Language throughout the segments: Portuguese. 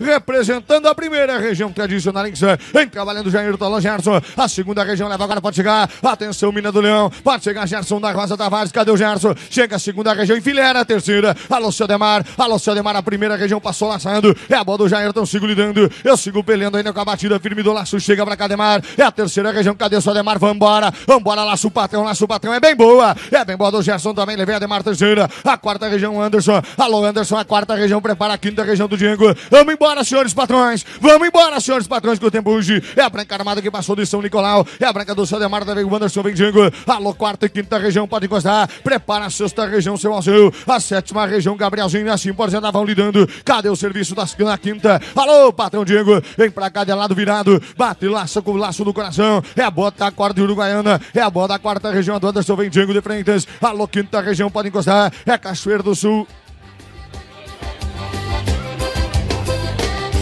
representando a primeira região tradicional em trabalhando Jair Tola Gerson. A segunda região leva agora, pode chegar. Atenção, Mina do Leão. Pode chegar Gerson da Rosa Tavares. Cadê o Gerson? Chega a segunda região, filera a terceira. Alô, seu Demar. Alô, seu Demar. A primeira região passou laçando. É a bola do Jair, então sigo lidando. Eu sigo peleando ainda com a batida firme do laço. Chega pra Cademar. É a terceira região. Cadê o seu Demar? Vambora. Vambora, laço patrão. Laço patrão é bem boa. É bem boa do Gerson também. Levei a Demar terceira. A quarta região, Anderson. Alô, Anderson. A quarta região prepara a quinta região do Diego. Vamos embora embora, senhores patrões. Vamos embora, senhores patrões, que o tempo hoje é a Branca Armada que passou de São Nicolau. É a Branca do Sodemar da Veigo Anderson Vendingo. Alô, quarta e quinta região, pode encostar. Prepara a sexta região, seu Alceu. A sétima região, Gabrielzinho assim por andavam lidando. Cadê o serviço das, na quinta? Alô, patrão Diego. Vem pra cá de lado virado. Bate laço com o laço do coração. É a bota da quarta de Uruguaiana. É a bola da quarta região do Anderson Vendingo de Frentes. Alô, quinta região, pode encostar. É cachoeira do Sul.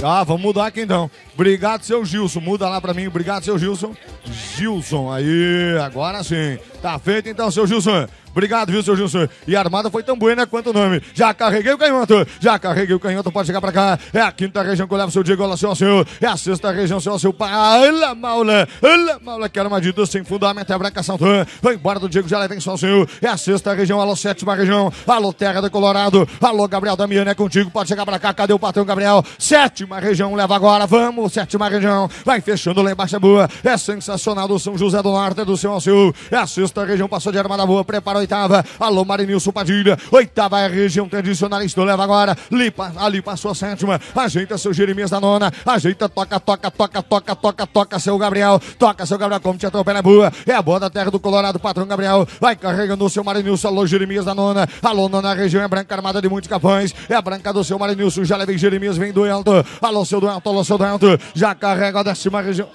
Ah, vamos mudar aqui então. Obrigado, seu Gilson. Muda lá pra mim. Obrigado, seu Gilson. Gilson, aí, agora sim. Tá feito então, seu Gilson. Obrigado, viu, seu Gilson? E a armada foi tão né? quanto o nome. Já carreguei o canhoto, já carreguei o canhoto, pode chegar pra cá. É a quinta região que eu levo seu Diego, olha seu, senhor. É a sexta região, seu, seu pai. Olha, maula, olha, maula, que armadilha sem fundamento, é a branca Santana. Vai embora do Diego, já leva em só, senhor. É a sexta região, alô, sétima região. Alô, terra do Colorado. Alô, Gabriel Damiano, é contigo, pode chegar pra cá. Cadê o patrão, Gabriel? Sétima região, leva agora, vamos pelo sétima região, vai fechando lá embaixo é boa, é sensacional do São José do Norte, do seu Alciu, é a sexta região, passou de armada boa, prepara a oitava, alô Marinilson Padilha, oitava é a região tradicionalista, leva agora, Lipa, ali passou a sétima, ajeita seu Jeremias da nona, ajeita, toca, toca, toca, toca, toca, toca, seu Gabriel, toca, seu Gabriel, como te atropela a boa, é a boa da terra do Colorado, patrão Gabriel, vai carregando o seu Marinilson, alô Jeremias da nona, alô nona região, é branca armada de muitos capões, é a branca do seu Marinilson, já leva Jeremias, vem doento, alô seu doento, alô seu doento, já carrega a região.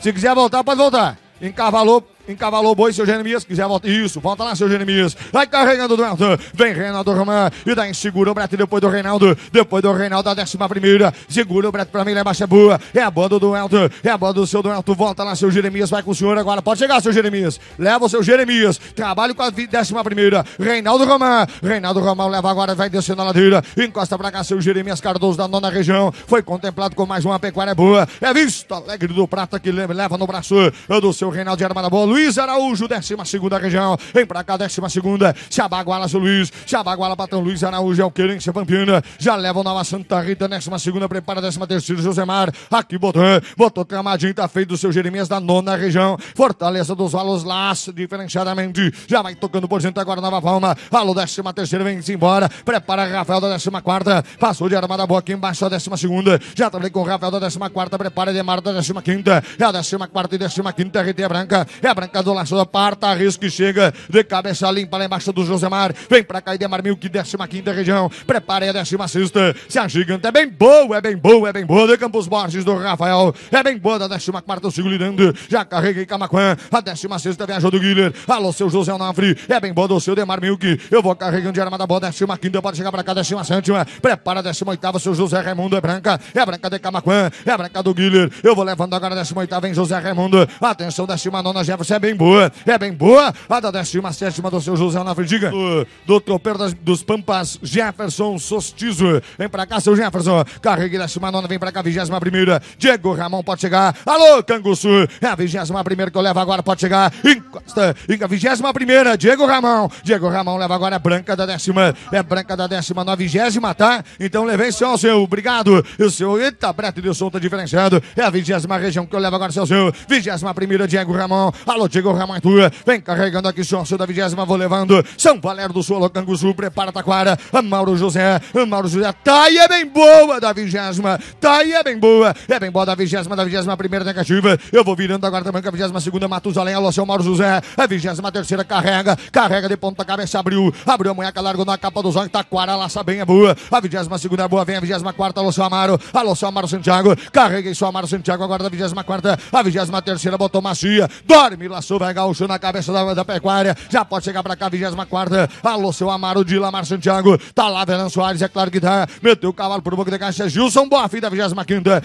Se quiser voltar, pode voltar. Encavalou Encavalou o boi, seu Jeremias. Quiser é volta. Isso, volta lá, seu Jeremias. Vai carregando tá o Elton. Vem Reinaldo Romã. E daí segura o Brett depois do Reinaldo. Depois do Reinaldo, a décima primeira. Segura o Brett pra mim, lá embaixo é boa. É a banda do Elton. É a banda do seu do Volta lá, seu Jeremias. Vai com o senhor agora. Pode chegar, seu Jeremias. Leva o seu Jeremias. trabalho com a décima primeira. Reinaldo Romã. Reinaldo Romão leva agora, vai descendo a ladeira. Encosta pra cá, seu Jeremias Cardoso da nona região. Foi contemplado com mais uma pecuária boa. É visto alegre do Prata que leva no braço do seu Reinaldo de Armada Boa. Luiz Araújo, 12 segunda região. Vem pra cá, 12 segunda. Se abaguala, São Luís. Se abaguala, Patrão Luiz Araújo. É o Querência Pampina. Já leva o Nova Santa Rita, 12 segunda. Prepara, 13 terceiro, Josemar. Aqui botou, botou camadinho. Tá feito do seu Jeremias da nona região. Fortaleza dos Valos Laço, diferenciadamente. Já vai tocando por cento agora, Nova Palma. Alô, 13 terceira, vem-se embora. Prepara, Rafael da 14 quarta. Passou de armada boa aqui embaixo, a 12 segunda. Já trabalhei tá com o Rafael da 14 quarta. Prepara, Demar da 15 quinta. É a 14 quarta e 15 quinta. RT é Branca. É Branca. Branca do Laço aparta, risco que chega de cabeça limpa lá embaixo do Josemar. Vem pra cá, Idemar Milk, 15 região. Prepare a 16. Se a gigante é bem boa, é bem boa, é bem boa. De Campos Borges do Rafael. É bem boa da 14, sigo lidando. Já carreguei Camacuã. A 16 viajou do Guilherme. Alô, seu José Navre. É bem boa do seu Demar Milk. Eu vou carregando de arma da bola. quinta pode chegar pra cá, sétima Prepara a 18, seu José Raimundo. É branca. É branca de Camacuã. É branca do Guilherme. Eu vou levando agora a 18, vem José Raimundo. Atenção, 19, Jefferson é bem boa, é bem boa. A da décima sétima do seu José Onofre, diga. Do, do tropeiro das, dos Pampas, Jefferson Sostizo. Vem pra cá, seu Jefferson. Carregue décima nona, vem pra cá, vigésima primeira. Diego Ramon pode chegar. Alô, Canguçu. É a vigésima primeira que eu levo agora, pode chegar. Encosta. Vigésima primeira, Diego Ramon. Diego Ramon leva agora, é branca da décima. É branca da décima, nova vigésima, tá? Então levei, seu, seu. Obrigado. E o seu, eita, brete de som diferenciado. É a vigésima região que eu levo agora, seu, seu. Vigésima primeira, Diego Ramon. Alô, Alô, Diego Ramatura, vem carregando aqui sócio da vigésima, vou levando. São Valério do Sul, Canguçu, prepara Taquara. Ah, Mauro José, ah, Mauro José, taia tá é bem boa da vigésima, taia tá é bem boa, é bem boa da vigésima, da vigésima primeira negativa. Eu vou virando agora também com a vigésima segunda, Matusalém, alô, seu Mauro José, a vigésima terceira carrega, carrega de ponta cabeça, abriu, abriu a munheca, largou na capa dos olhos, Taquara, laça bem, é boa. A vigésima segunda é boa, vem a vigésima quarta, alô, seu Amaro, alô, seu Amaro Santiago, carrega em seu Amaro Santiago agora da vigésima quarta, a vigésima terceira botou macia, dorme. Vilaçu vai gaúcho na cabeça da, da pecuária. Já pode chegar pra cá, 24. Alô, seu Amaro de Lamar Santiago. Tá lá, Venan Soares, é claro que tá. Meteu o cavalo pro boca de caixa. Gilson Boff da 25.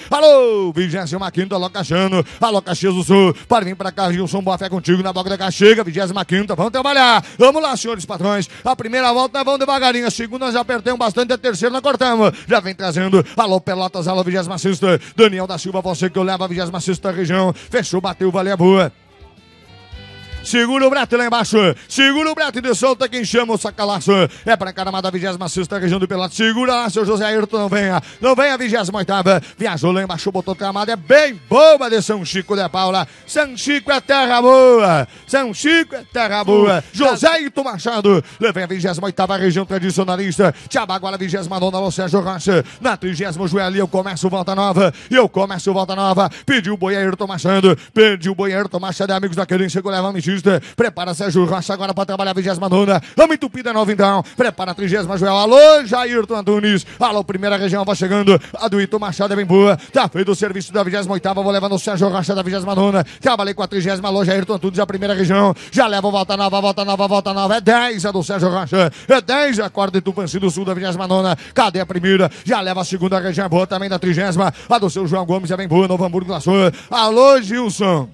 Alô, 25, alô, Caixano. Alô, Caxias do Sul. Para vir pra cá, Gilson boa é contigo na boca da caixa. Chega, 25. Vamos trabalhar. Vamos lá, senhores patrões. A primeira volta nós vamos devagarinho. A segunda nós já apertamos bastante. A terceira nós cortamos. Já vem trazendo. Alô, Pelotas, alô, 26. Daniel da Silva, você que eu levo a 26 região. Fechou, bateu, valeu, boa. Segura o brete lá embaixo. Segura o brete e solta quem chama o sacalaço. É pra caramba da 26 região do Pelado. Segura lá, seu José Ayrton. Não venha. Não venha, 28. Viajou lá embaixo, botou camada. É bem boa de São Chico de Paula. São Chico é terra boa. São Chico é terra boa. José Ayrton Machado. Levem a 28 região tradicionalista. Tiabaguara, 29 Alô Sérgio Rocha. Na 30 Joelho, eu começo volta nova. e Eu começo volta nova. Pediu o boi Ayrton Machado. Pediu o boi Ayrton Machado. Amigos da Querência, levando Batista. Prepara Sérgio Rocha agora para trabalhar a 29. Ama entupida, 9 então. Prepara a 30, Joel. Alô, Jairton Antunes. Alô, primeira região vai chegando. A do Ito Machado é bem boa. Tá feito o serviço da 28. Vou levando o Sérgio Rocha da 29. Trabalhei com a 30. Alô, Jairton Antunes, a primeira região. Já leva volta nova, volta nova, volta nova. É 10 a é do Sérgio Rocha. É 10 é a corda de Tupanci do Sul da 29. Cadê a primeira? Já leva a segunda região boa também da 30. A do seu João Gomes é bem boa. Novo Hamburgo da Glaçou. Alô, Gilson.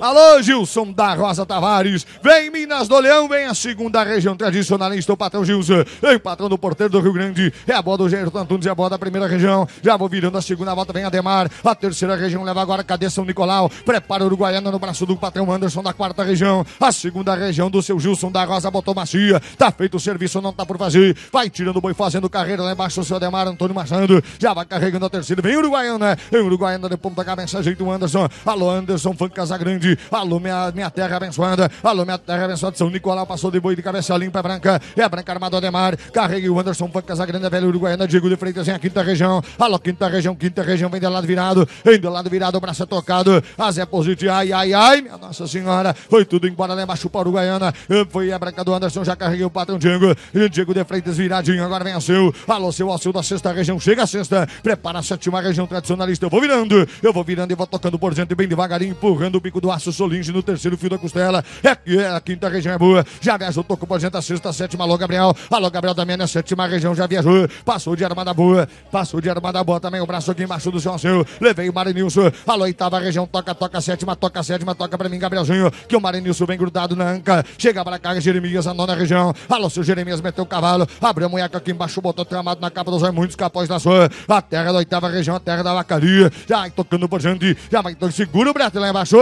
Alô, Gilson da Rosa Tavares. Vem Minas do Leão, vem a segunda região tradicionalista, o patrão Gilson. Vem patrão do porteiro do Rio Grande. É a bola do Gerson Antunes, é a bola da primeira região. Já vou virando a segunda volta, vem Ademar. A terceira região leva agora cadê São Nicolau. Prepara o Uruguaiana no braço do patrão Anderson da quarta região. A segunda região do seu Gilson da Rosa botou macia. Tá feito o serviço, não tá por fazer. Vai tirando o boi, fazendo carreira lá embaixo. O seu Ademar Antônio Machado já vai carregando a terceira. Vem Uruguaiana, né? vem Uruguaiana de ponta cabeça, jeito Anderson. Alô, Anderson, fã Casagrande. Grande. Alô, minha, minha terra abençoada. Alô, minha terra abençoada. São Nicolau passou de boi de cabeça limpa, é branca. É a branca armada Ademar. Carregue o Anderson Funk, grande velho Uruguaiana. Diego de Freitas em a quinta região. Alô, quinta região, quinta região. Vem de lado virado. Vem de lado virado, o braço é tocado. A Zé Positi. Ai, ai, ai, minha Nossa Senhora. Foi tudo embora lá embaixo para Uruguaiana. Foi a branca do Anderson. Já carreguei o patrão Diego. Diego de Freitas viradinho. Agora venceu. Alô, seu seu da sexta região. Chega a sexta. Prepara a sétima região tradicionalista. Eu vou virando. Eu vou virando e vou tocando por dentro bem devagarinho, empurrando o bico do ar. Márcio Solinge no terceiro fio da costela. É, é a quinta região é boa. Já viajou, tocou por gente a sexta, a sétima. Alô, Gabriel. Alô, Gabriel também na sétima região já viajou. Passou de armada boa. Passou de armada boa também. O braço aqui embaixo do seu Levei o Marinilson. Alô, oitava região. Toca, toca, sétima, toca, sétima, toca pra mim, Gabrielzinho. Que o Marinilson vem grudado na anca. Chega pra cá, Jeremias, a nona região. Alô, seu Jeremias meteu o cavalo. Abriu a munheca aqui embaixo, botou tramado na capa dos muitos capões da sua. A terra da oitava região, a terra da vacaria. Já tocando por gente. Já vai, então segura o braço lá embaixo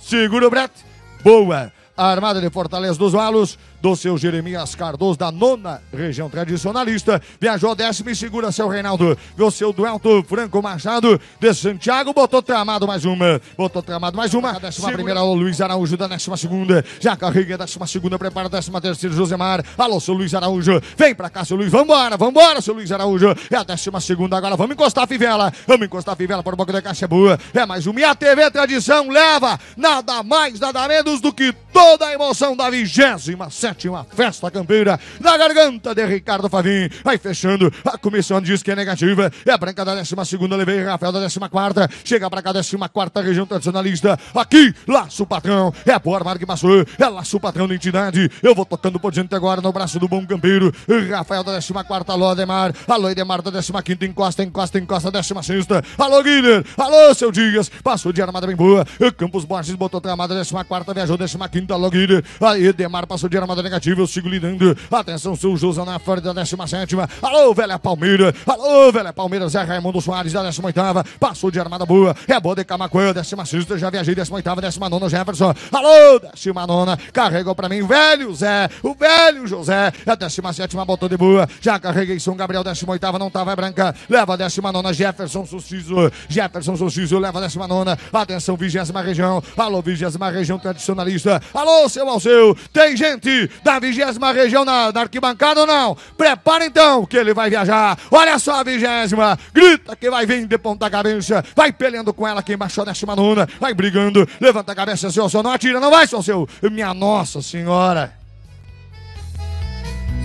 segura o brete, boa. Armada de Fortaleza dos Valos, do seu Jeremias Cardoso, da nona região tradicionalista. Viajou décimo e segura seu Reinaldo. Viu seu Duelto Franco Machado de Santiago. Botou tramado mais uma. Botou tramado mais uma. A décima segura. primeira, o Luiz Araújo da décima segunda. Já carrega a décima segunda, prepara a décima terceira, Josemar. Alô, seu Luiz Araújo. Vem pra cá, seu Luiz. Vambora, vambora, seu Luiz Araújo. É a décima segunda agora. Vamos encostar a fivela. Vamos encostar a fivela para o banco da caixa é boa. É mais uma. E a TV Tradição leva nada mais, nada menos do que toda a emoção da vigésima série sétima festa campeira na garganta de Ricardo Favim. Vai fechando, a comissão diz que é negativa. É a Branca da 12 ª levei Rafael da 14 ª Chega pra cá, 14 quarta região tradicionalista. Aqui, laço patrão, é a boa Marque passou é laço patrão da entidade. Eu vou tocando por diante agora no braço do bom campeiro. Rafael da 14 ª Alô Ademar, Alô Edemar da 15 ª encosta, encosta, encosta, 16 ª Alô Guilherme, alô seu Dias, passou de armada bem boa. Campos Borges botou tramada, 14 ª viajou, 15 ª Alô Guilherme, aí Edemar passou de armada rodada negativa, eu sigo lidando. Atenção, seu José na frente da 17. Alô, velha Palmeira. Alô, velha Palmeira. Zé Raimundo Soares da 18. Passou de armada boa. É boa de Camacuã. 16. Já viajei. 18. 19. Jefferson. Alô, 19. Carregou pra mim. Velho Zé. O velho José. É 17. Botou de boa. Já carreguei São Gabriel. 18. Não tava é branca. Leva 19. Jefferson Suciso. Jefferson Suciso leva 19. Atenção, 20 região. Alô, 20 região tradicionalista. Alô, seu Alceu. Tem gente da vigésima região na, na, arquibancada ou não? Prepara então que ele vai viajar. Olha só a vigésima. Grita que vai vir de ponta cabeça. Vai peleando com ela quem baixou décima nona. Vai brigando. Levanta a cabeça, seu, seu. Não atira, não vai, seu, seu. Minha nossa senhora.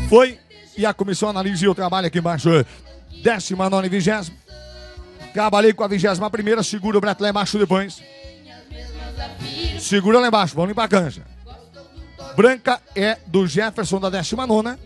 Foi. E a comissão analisa o trabalho aqui embaixo. Décima nona e vigésima. Trabalhei com a vigésima primeira. Segura o Brett lá embaixo depois. Segura lá embaixo. Vamos limpar a canja. Branca é do Jefferson da décima nona.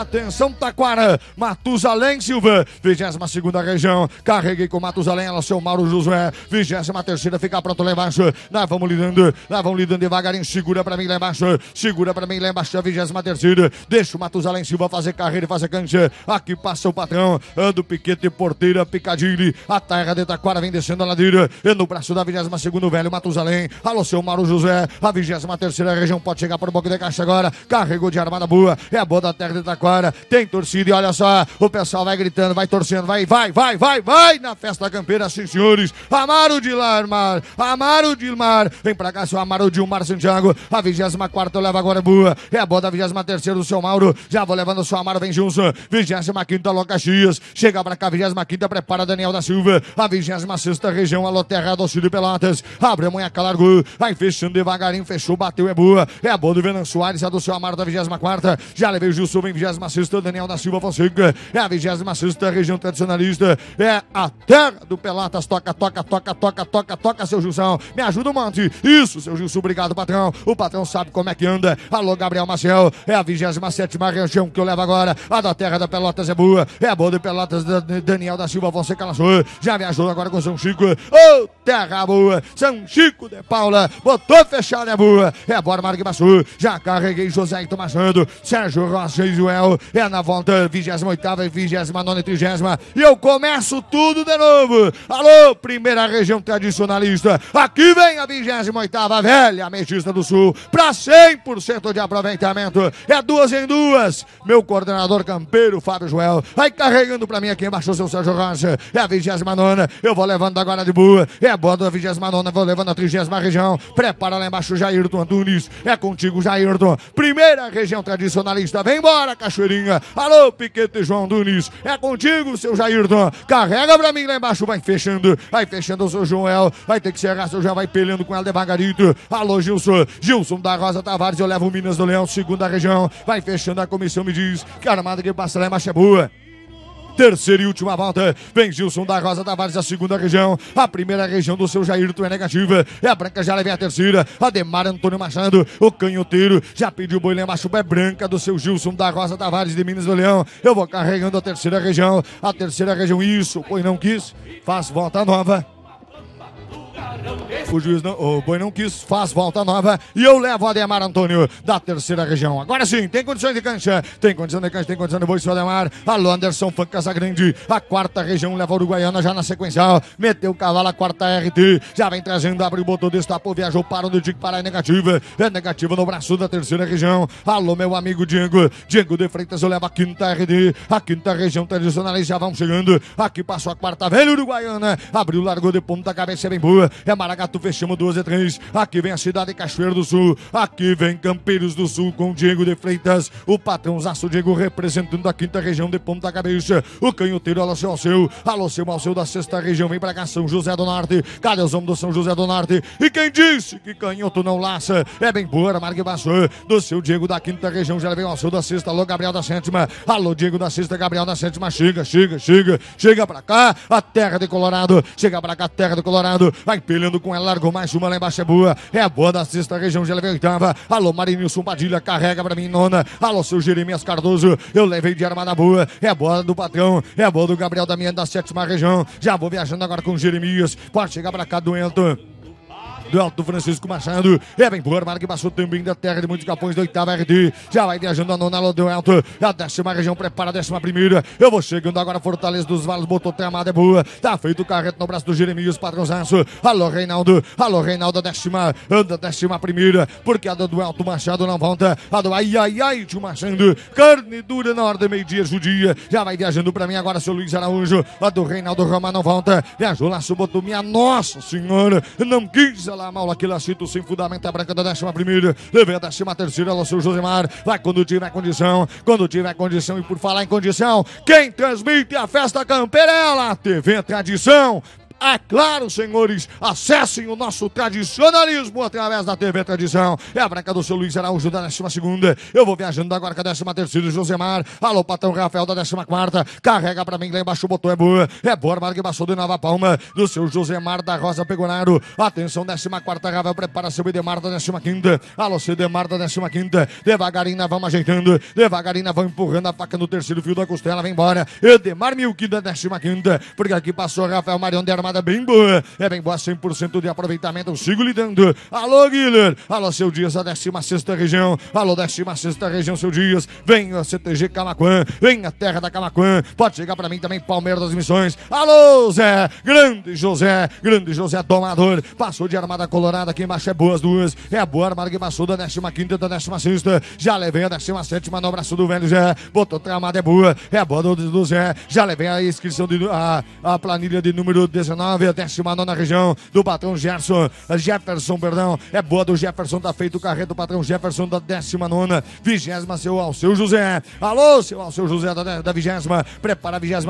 Atenção, Taquara, Matusalém Silva, 22 segunda região, carreguei com Matusalém, ela seu Mauro Josué, 23 terceira, fica pronto lá embaixo, nós vamos lidando, nós vamos lidando devagarinho, segura pra mim lá embaixo, segura pra mim lá embaixo, 23 terceira, deixa o Matusalém Silva fazer carreira e fazer cancha, aqui passa o patrão, ando Piquete, Porteira, picadilho, a terra de Taquara vem descendo a ladeira, e no braço da 22 segunda, velho Matusalém, alô seu Mauro José, a 23 terceira região pode chegar pro um de caixa agora, carregou de armada boa, é a boa da terra de Taquara, Araraquara. Tem torcida e olha só, o pessoal vai gritando, vai torcendo, vai, vai, vai, vai, vai na festa campeira, sim senhores. Amaro de Larmar, Amaro de Mar, vem pra cá seu Amaro Dilmar Santiago. A 24 leva agora boa, é a bola da 23 do seu Mauro. Já vou levando o seu Amaro, vem Gilson. 25 Alô Caxias, chega pra cá, 25 prepara Daniel da Silva. A 26 região, a Loterra do Auxílio Pelotas. Abre a munhaca, largou, vai fechando devagarinho, fechou, bateu, é boa. É a bola do Venan Soares, é a do seu Amaro da 24. Já levei o Gilson, vem 26 Daniel da Silva Fonseca. É a 26 região tradicionalista. É a terra do Pelotas. Toca, toca, toca, toca, toca, toca, seu Gilson. Me ajuda, Monte. Isso, seu Gilson. Obrigado, patrão. O patrão sabe como é que anda. Alô, Gabriel Maciel. É a 27 região que eu levo agora. A da terra da Pelotas é boa. É a boa do Pelotas. Da Daniel da Silva Fonseca lançou. Já viajou agora com São Chico. Ô, oh, terra boa. São Chico de Paula. Botou fechado, é boa. É a bora, Marque Bassu. Já carreguei José Tomazando, Sérgio Rocha Joel. É na volta 28 e 29 30. E eu começo tudo de novo. Alô, primeira região tradicionalista. Aqui vem a 28 velha Ametista do Sul. Para 100% de aproveitamento. É duas em duas. Meu coordenador campeiro, Fábio Joel, vai carregando para mim aqui embaixo o seu Sérgio Rocha. É a 29. Eu vou levando agora de boa. É a bola da 29. Vou levando a 30 região. Prepara lá embaixo o Jairton Antunes. É contigo, Jairton. Primeira região tradicionalista. Vem embora, Cachoeirinha. Alô, Piquete João Nunes. É contigo, seu Jairton. Carrega pra mim lá embaixo. Vai fechando. Vai fechando o seu Joel. Vai ter que chegar, seu Joel. Vai pelando com ela devagarito, Alô, Gilson. Gilson da Rosa Tavares. Eu levo o Minas do Leão, segunda região. Vai fechando a comissão, me diz. Que armada que passa lá embaixo é boa. Terceira e última volta. Vem Gilson da Rosa Tavares, a segunda região. A primeira região do seu Jairto é negativa. É a branca, já leve a terceira. Ademar Antônio Machado, o canhoteiro. Já pediu boi lá embaixo. É branca do seu Gilson da Rosa Tavares de Minas do Leão. Eu vou carregando a terceira região. A terceira região, isso, pois não quis. Faz volta nova. O juiz, não, o boi não quis, faz volta nova e eu levo o Ademar Antônio da terceira região. Agora sim, tem condições de cancha, tem condição de cancha, tem condição de boi, seu Ademar. Alô, Anderson Funk Casagrande, a quarta região leva a Uruguaiana já na sequencial, meteu o cavalo, a quarta é RT, já vem trazendo, abre o botão, destapou, viajou, parou no Dico, para a negativa, é negativa é no braço da terceira região. Alô, meu amigo Diego, Diego de Freitas, eu levo a quinta RD, a quinta região tradicional e já vão chegando, aqui passou a quarta velha Uruguaiana, abriu, largou de ponta, cabeça é bem boa, é Maragatu fechamos duas e três. Aqui vem a cidade de Cachoeiro do Sul. Aqui vem Campeiros do Sul com Diego de Freitas. O patrão Zaço Diego representando a quinta região de Ponta Cabeça. O canhoteiro Aloceu Alceu. Aloceu Alceu da sexta região. Vem pra cá, São José do Norte. Cadê os homens do São José do Norte? E quem disse que canhoto não laça? É bem boa, Marque Bassan. Do seu Diego da quinta região. Já vem o Alceu da sexta. Alô, Gabriel da sétima. Alô, Diego da sexta. Gabriel da sétima. Chega, chega, chega. Chega pra cá, a terra de Colorado. Chega pra cá, a terra de Colorado. Vai empilhando com ela largou mais uma lá embaixo, é boa. É boa da sexta região, já levei oitava. Alô, Marinilson Padilha, carrega pra mim, nona. Alô, seu Jeremias Cardoso, eu levei de armada boa. É boa do patrão, é boa do Gabriel da minha da sétima região. Já vou viajando agora com o Jeremias. Pode chegar pra cá doento do alto Francisco Machado. É bem por mar que passou também da terra de muitos capões da oitava RD. Já vai viajando a nona do alto. A décima região prepara a décima primeira. Eu vou chegando agora Fortaleza dos Valos, Botou tramada é boa. Tá feito o carreto no braço do Jeremias Padrãozaço. Alô, Reinaldo. Alô, Reinaldo. A décima anda décima primeira. Porque a do alto Machado não volta. A do ai, ai, ai, tio Machado. Carne dura na hora de meio-dia, judia. Já vai viajando pra mim agora, seu Luiz Araújo. A do Reinaldo Roma não volta. Viajou lá, subotou minha nossa senhora. Não quis a pela aqui lá, cito, sem fundamento, a branca da décima primeira, levei a décima terceira, lá, seu Josemar, vai quando tiver condição, quando tiver condição, e por falar em condição, quem transmite a festa campeira é ela, TV Tradição, é claro, senhores, acessem o nosso tradicionalismo através da TV Tradição. É a branca do seu Luiz Araújo da décima segunda. Eu vou viajando agora com a décima terceira Josemar. Alô, Patão Rafael da décima quarta. Carrega pra mim lá embaixo, o botão é boa. É boa, que passou do Nova Palma. Do seu Josemar da Rosa Pegonaro. Atenção, décima quarta, Rafael prepara seu Edemar da décima quinta. Alô, seu Edemar da décima quinta. Devagarinho, vamos ajeitando. Devagarinho, vamos empurrando a faca no terceiro fio da costela. Vem embora. Edemar Milk da décima quinta. Porque aqui passou Rafael Marion de Armada jogada bem boa. É bem boa, 100% de aproveitamento. Eu sigo lidando. Alô, Guilherme. Alô, seu Dias, a 16 região. Alô, 16 região, seu Dias. Vem a CTG Camacuã. Vem a terra da Camacuã. Pode chegar para mim também, Palmeiras das Missões. Alô, Zé. Grande José. Grande José Tomador. Passou de armada colorada. Aqui embaixo é boas duas. É a boa armada que passou da 15 da 16. Já levei a 17 no abraço do velho Zé. Botou tramada, é boa. É a boa do, do Zé. Já levei a inscrição, de, a, a planilha de número 19. 19, 19 região do patrão Gerson. Jefferson, perdão. É boa do Jefferson, tá feito o carreto. Patrão Jefferson da 19, 20, seu Alceu José. Alô, seu Alceu José da, da 20. Prepara a 21.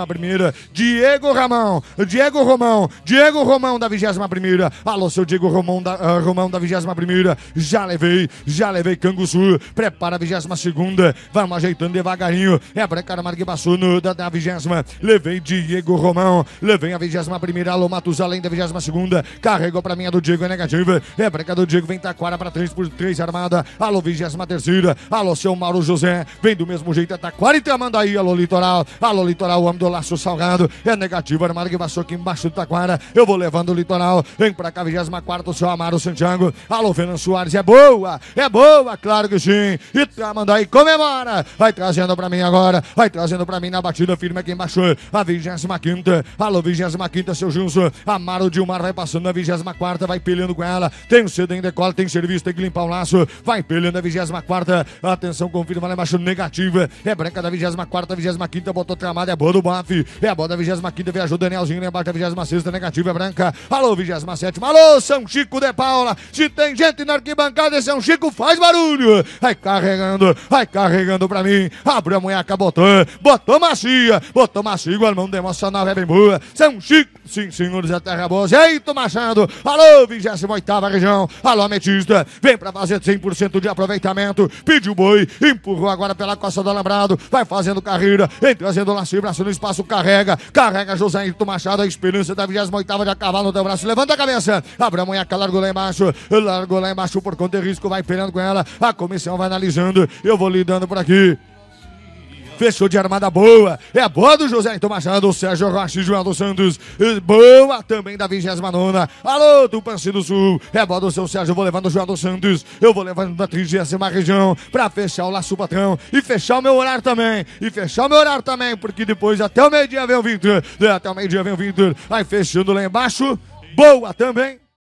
Diego Ramão. Diego Romão. Diego Romão da 21. Alô, seu Diego Romão da, uh, Romão da 21. Já levei, já levei Canguçu. Prepara a 22. Vamos ajeitando devagarinho. É a Brecara Marguibassuno da, da 20. Levei Diego Romão. Levei a 21. Galo, Matusalém da 22ª, carregou pra mim a do Diego, é negativa, repreca do Diego, vem Taquara pra 3 por 3, armada, alô 23 alô seu Mauro José, vem do mesmo jeito, é Taquara e aí alô Litoral, alô Litoral, o homem do laço salgado, é negativo, armada que passou aqui embaixo do Taquara, eu vou levando o Litoral, vem pra cá 24 o seu Amaro Santiago, alô Fernando Soares, é boa, é boa, claro que sim, e aí comemora, vai trazendo pra mim agora, vai trazendo pra mim na batida firme aqui embaixo, a 25 quinta, alô 25 quinta, seu Júnior, Carlinhos. Amaro Dilmar vai passando na 24, vai peleando com ela. Tem o cedo em decola, é tem serviço, tem que limpar o laço. Vai peleando na 24. Atenção, confirma lá embaixo, negativa. É branca da 24, 25, botou tramada. É boa do Baf. É a boa da 25, viajou Danielzinho lá embaixo a 26, negativa, é branca. Alô, 27. Alô, São Chico de Paula. Se tem gente na arquibancada, São Chico faz barulho. Vai carregando, vai carregando pra mim. Abriu a munhaca, botou. Botou macia, botou macia. O irmão de emocional é bem boa. São Chico, sim, Senhores da Terra Boa. Eito Machado. Alô, 28 região. Alô, Ametista. Vem pra fazer 100% de aproveitamento. Pediu boi. Empurrou agora pela costa do Alambrado. Vai fazendo carreira. Vem trazendo laço e braço no espaço. Carrega. Carrega José Eito Machado. A esperança da 28 de cavalo no braço. Levanta a cabeça. Abra a munheca. Largou lá embaixo. Largou lá embaixo por conta de risco. Vai pegando com ela. A comissão vai analisando. Eu vou lidando por aqui. Fechou de armada boa. É boa do José Então Machado, Sérgio Rocha e João dos Santos. Boa também da 29. Alô, do Panci do Sul. É boa do seu Sérgio. Vou levando o João dos Santos. Eu vou levando da 30 região pra fechar o laço patrão e fechar o meu horário também. E fechar o meu horário também, porque depois até o meio-dia vem o Vintor. Até o meio-dia vem o Vintor. Aí fechando lá embaixo. Boa também.